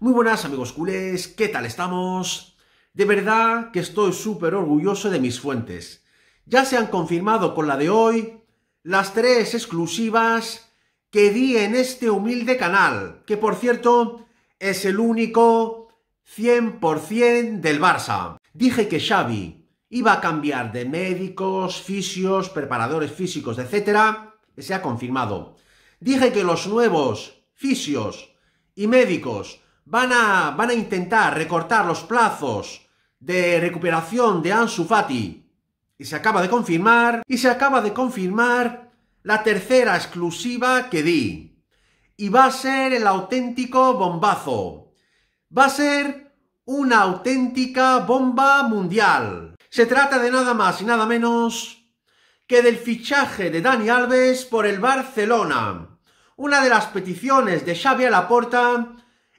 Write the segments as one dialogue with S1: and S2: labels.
S1: Muy buenas amigos culés, ¿qué tal estamos? De verdad que estoy súper orgulloso de mis fuentes. Ya se han confirmado con la de hoy las tres exclusivas que di en este humilde canal, que por cierto es el único 100% del Barça. Dije que Xavi iba a cambiar de médicos, fisios, preparadores físicos, etc. Se ha confirmado. Dije que los nuevos fisios y médicos van a, intentar recortar los plazos de recuperación de Ansu Fati. Y se acaba de confirmar, y se acaba de confirmar la tercera exclusiva que di. Y va a ser el auténtico bombazo. Va a ser una auténtica bomba mundial. Se trata de nada más y nada menos que del fichaje de Dani Alves por el Barcelona. Una de las peticiones de Xavi Laporta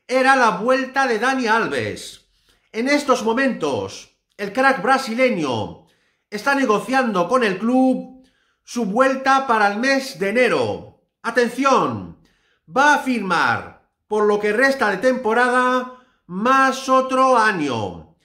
S1: era la vuelta de Dani Alves. En estos momentos, el crack brasileño está negociando con el club su vuelta para el mes de enero. Atención, va a firmar por lo que resta de temporada más otro año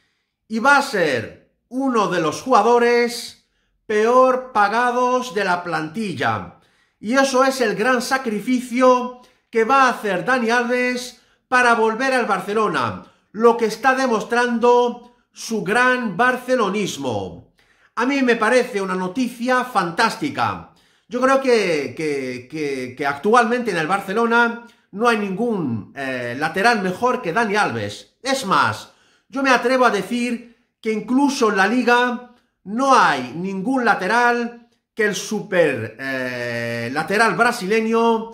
S1: y va a ser uno de los jugadores peor pagados de la plantilla. Y eso es el gran sacrificio que va a hacer Dani Alves para volver al Barcelona, lo que está demostrando su gran barcelonismo. A mí me parece una noticia fantástica. Yo creo que, actualmente en el Barcelona no hay ningún eh, lateral mejor que Dani Alves. Es más, yo me atrevo a decir que incluso en la liga no hay ningún lateral que el super eh, lateral brasileño,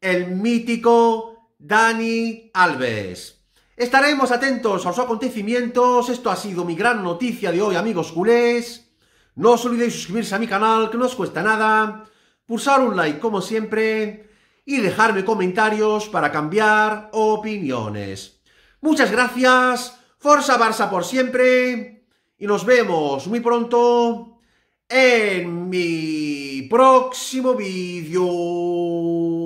S1: el mítico Dani Alves. Estaremos atentos a los acontecimientos. Esto ha sido mi gran noticia de hoy, amigos culés. No os olvidéis suscribirse a mi canal, que no os cuesta nada. Pulsar un like, como siempre. Y dejarme comentarios para cambiar opiniones. Muchas gracias. Forza Barça por siempre. Y nos vemos muy pronto en mi próximo vídeo.